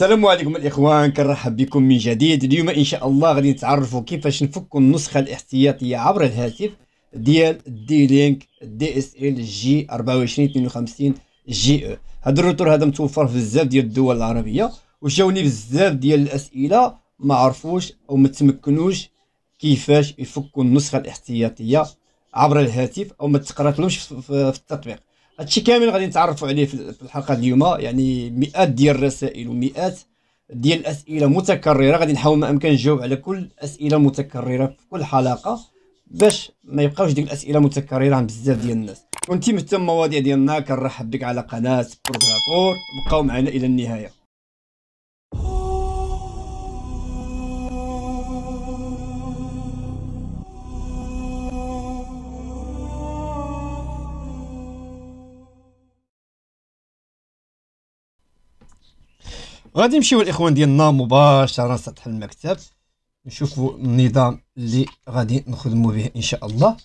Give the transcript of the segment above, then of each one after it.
السلام عليكم الاخوان كنرحب بكم من جديد اليوم ان شاء الله غادي نتعرفوا كيفاش نفكوا النسخه الاحتياطيه عبر الهاتف ديال دي لينك دي اس ال جي 2452 جي او هذا الروتور هذا متوفر في بزاف ديال الدول العربيه وجاوني بزاف ديال الاسئله ما عرفوش او ما تمكنوش كيفاش يفكوا النسخه الاحتياطيه عبر الهاتف او ما تقراتلوش في التطبيق هادشي كامل غادي نتعرفوا عليه في الحلقه اليوم يعني مئات ديال الرسائل ومئات ديال الاسئله متكرره غادي نحاول ما امكن نجاوب على كل اسئله متكرره في كل حلقه باش ما يبقاوش ديك الاسئله متكرره عند بزاف ديال الناس كنتي مهتم بالمواضيع ديالنا كنرحب بك على قناه بروغرافور بقاو معنا الى النهايه غادي نمشيو الاخوان ديالنا مباشره سطح المكتب نشوفوا النظام اللي غادي نخدموا به ان شاء الله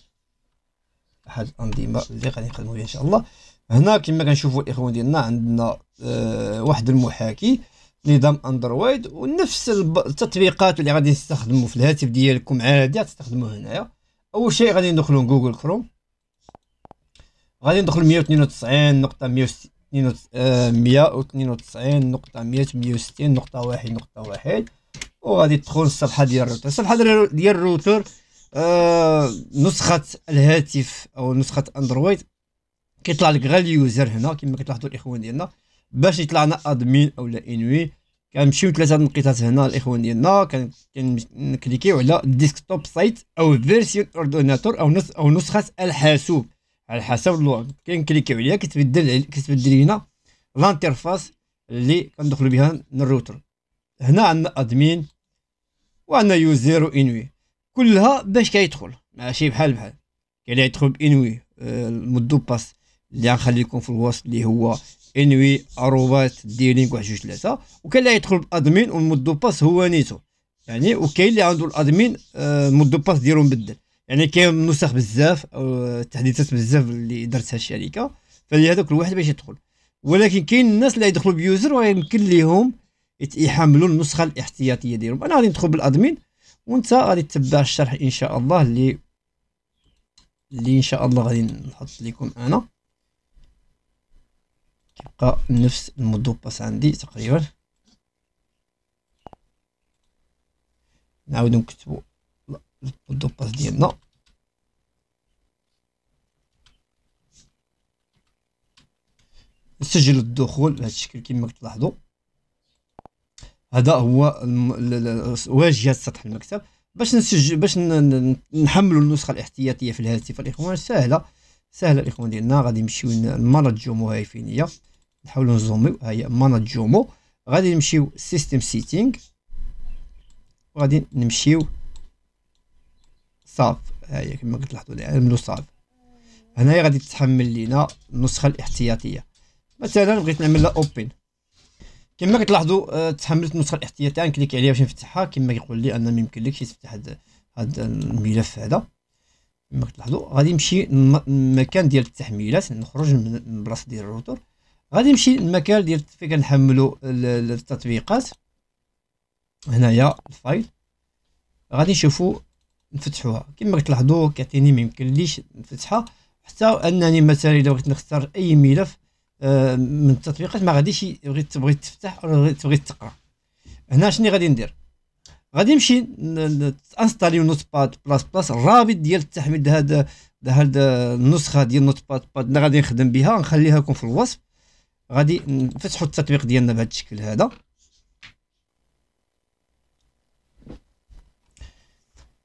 احد الانظمه اللي غادي نخدموا بها ان شاء الله هنا كما كنشوفوا الاخوان ديالنا عندنا آه واحد المحاكي نظام اندرويد ونفس التطبيقات اللي غادي نستخدموا في الهاتف ديالكم عادي تستخدموه هنايا اول شيء غادي ندخلوا جوجل كروم غادي ندخل 192 نقطة 192 نقطة 168 نقطة واحد نقطة واحد وغادي تدخل الصفحة ديال الروتر الصفحة ديال الروتر آه، نسخة الهاتف أو نسخة أندرويد كيطلع لك غير اليوزر هنا كما كتلاحظوا الإخوان ديالنا باش يطلع لنا أدمين أولا إنوي كنمشيو ثلاثة النقيطات هنا الإخوان ديالنا كنكليكيو على ديسكتوب سايت أو فيرسيون أورديناتور أو أو نسخة الحاسوب على حسب كاين كليكيو عليها كتبدل كتبدل لينا لانترفاس اللي كندخلو بها للروتر هنا عندنا ادمين وعندنا يوزر وانوي كلها باش كيدخل ماشي بحال بحال كاين اللي يدخل بانوي المدو باس اللي غنخليكم في الوصف اللي هو انوي اروبات ديلينك واحد جوج ثلاثه وكاين اللي يدخل بادمين والمدو باس هو نيتو يعني وكاين اللي عنده الادمين آه، المدو باس ديالو مبدل يعني كاين نسخ بزاف او تحديثات بزاف اللي درتها الشركه فلهذا كل واحد باش يدخل ولكن كاين الناس اللي يدخلوا بيوزر ويمكن ليهم يحملوا النسخه الاحتياطيه ديالهم انا غادي ندخل بالادمين وانت غادي تتبع الشرح ان شاء الله اللي اللي ان شاء الله غادي نحط لكم انا كيبقى نفس المودو باس عندي تقريبا نعاودو نكتبو باس ديالنا نسجل الدخول بهذا الشكل كما كتلاحظوا هذا هو واجهه سطح المكتب باش نسجل باش نحملوا النسخه الاحتياطيه في الهاتف الاخوان سهله سهله الاخوان ديالنا غادي نمشيو لمناط جومو هاي فين هي نحاولوا نزوميو ها هي مناط جومو غادي نمشيو سيستم سيتينغ وغادي نمشيو صاف هاهي كما كتلاحظوا الان منو صاف هنايا غادي تحمل لينا النسخه الاحتياطيه مثلا بغيت نعمل اوبن كما كتلاحظوا آه، تحملت النسخه الاحتياطيه نكليك عليها باش نفتحها كما كيقول لي ان ما يمكنلكش تفتح هذا الملف هذا كما كتلاحظوا غادي نمشي للمكان ديال التحميلات نخرج من بلاصه ديال الروتور غادي نمشي للمكان ديال فين كنحملوا التطبيقات هنايا الفايل غادي نشوفوا نفتحوها كما كتلاحظوا كيعطيني ما يمكنليش نفتحها حتى انني مثلا اذا بغيت نختار اي ملف آه، من التطبيقات ما غاديش يبغي تبغي تفتح ولا تبغي تقرا هنا شنو غادي ندير غادي نمشي انستالي نوت باد بلاس بلاس الرابط ديال التحميل هذا هاد النسخه ديال نوت باد باد اللي غادي نخدم بها نخليها لكم في الوصف غادي نفتحوا التطبيق ديالنا بهذا الشكل هذا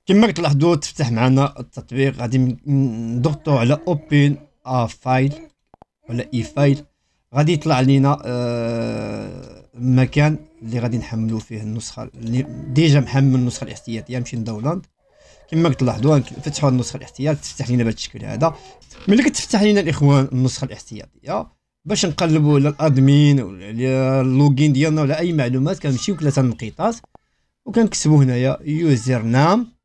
كما تلاحظوا تفتح معنا التطبيق غادي نضغطوا على اوبن ا فايل ولا اي e فايل غادي يطلع لينا آه مكان اللي غادي نحملو فيه النسخه اللي ديجا محمل النسخه الاحتياطيه نمشي نداونلود كما تلاحظوا نفتحوا النسخه الاحتياطيه تفتح لينا بهذا الشكل هذا ملي كتفتح لينا الاخوان النسخه الاحتياطيه باش نقلبوا على الادمين ولا اللوغين ديالنا ولا اي معلومات كنمشيو ثلاثه نقيطات وكنكتبوا هنايا يوزر نام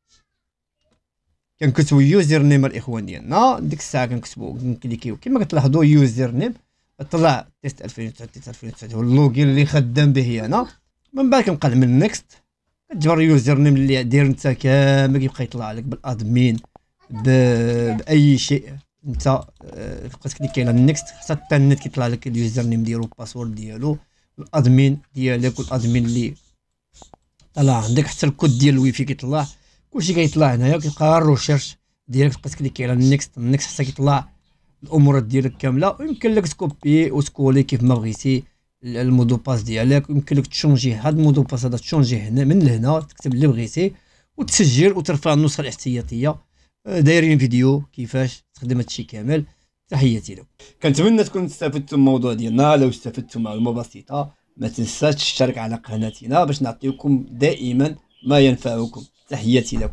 كنكتبو يوزر نيم الاخوان ديالنا ديك الساعه كنكتبو كنكليكيو كما كتلاحظوا يوزر نيم طلع تيست 2009 تيست 2009 هو اللوغين اللي خدام به انا من بعد كنبقى من نيكست كتجبر اليوزر نيم اللي داير انت كامل كيبقى يطلع لك بالادمين باي شيء انت بقيت كليكي على نيكست حتى حتى النت كيطلع لك اليوزر نيم ديالو الباسورد ديالو الادمين ديالك والادمين اللي طلع عندك حتى الكود ديال الويفي كيطلع كلشي كيطلع هنايا غير روشيرش ديالك تبقى تكليكي على النيكست النيكست حتى كيطلع الامور ديالك كامله ويمكن لك تكوبي وتكولي كيف ما بغيتي المودو باس ديالك ويمكن لك تشونجي هاد المودو باس هذا تشونجي هنا من لهنا تكتب اللي بغيتي وتسجل وترفع النسخه الاحتياطيه دايرين فيديو كيفاش تخدم هادشي كامل تحياتي لكم كنتمنى تكونوا استفدتم من الموضوع ديالنا لو استفدتم معلومه بسيطه ما تنساش تشترك على قناتنا باش نعطيكم دائما ما ينفعكم تحياتي لكم